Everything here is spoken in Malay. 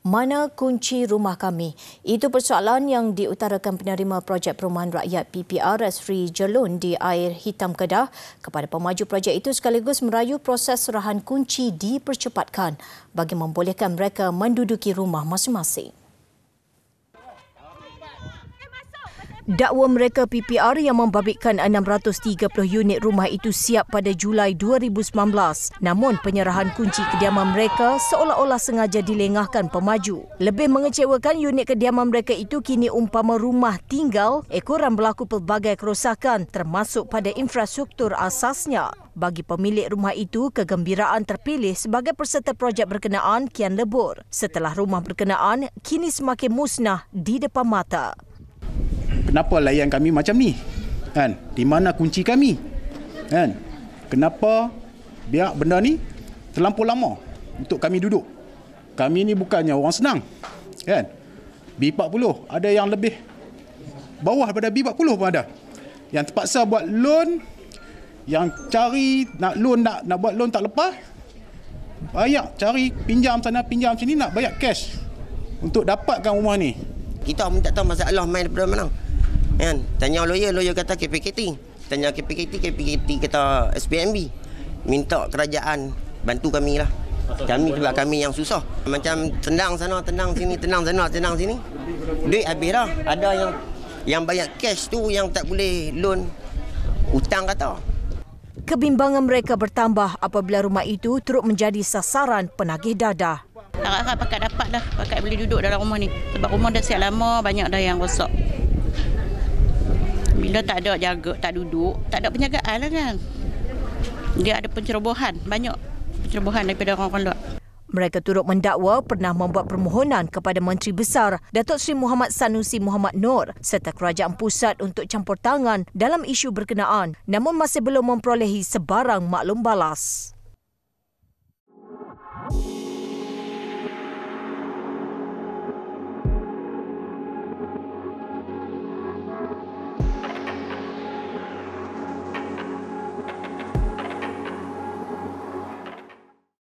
mana kunci rumah kami? Itu persoalan yang diutarakan penerima projek perumahan rakyat PPR Sri Jelun di Air Hitam Kedah kepada pemaju projek itu sekaligus merayu proses serahan kunci dipercepatkan bagi membolehkan mereka menduduki rumah masing-masing. Dakwa mereka PPR yang membabitkan 630 unit rumah itu siap pada Julai 2019. Namun penyerahan kunci kediaman mereka seolah-olah sengaja dilengahkan pemaju. Lebih mengecewakan unit kediaman mereka itu kini umpama rumah tinggal, ekoran berlaku pelbagai kerosakan termasuk pada infrastruktur asasnya. Bagi pemilik rumah itu, kegembiraan terpilih sebagai peserta projek berkenaan kian lebur. Setelah rumah berkenaan, kini semakin musnah di depan mata kenapa layan kami macam ni kan di mana kunci kami kan kenapa biar benda ni terlampau lama untuk kami duduk kami ni bukannya orang senang kan B40 ada yang lebih bawah pada B40 pun ada yang terpaksa buat loan yang cari nak loan nak nak buat loan tak lepas banyak cari pinjam sana pinjam sini nak bayar cash untuk dapatkan rumah ni kita pun tak tahu masalah main daripada mana kan tanya lawyer lawyer kata KPKT tanya KPKT KPKT kata SPMB minta kerajaan bantu kami lah kami sebab kami yang susah macam tenang sana tenang sini tenang sana tenang sini duit habis lah ada yang yang banyak cash tu yang tak boleh loan hutang kata Kebimbangan mereka bertambah apabila rumah itu turut menjadi sasaran penagih dadah. Harap-harap pakat dapat lah, pakat boleh duduk dalam rumah ni. Sebab rumah dah siap lama, banyak dah yang rosak. Dia tak ada jaga, tak duduk, tak ada penjagaan lah kan. Dia ada pencerobohan, banyak pencerobohan daripada orang-orang Mereka turut mendakwa pernah membuat permohonan kepada Menteri Besar Datuk Seri Muhammad Sanusi Muhammad Nur serta Kerajaan Pusat untuk campur tangan dalam isu berkenaan namun masih belum memperolehi sebarang maklum balas.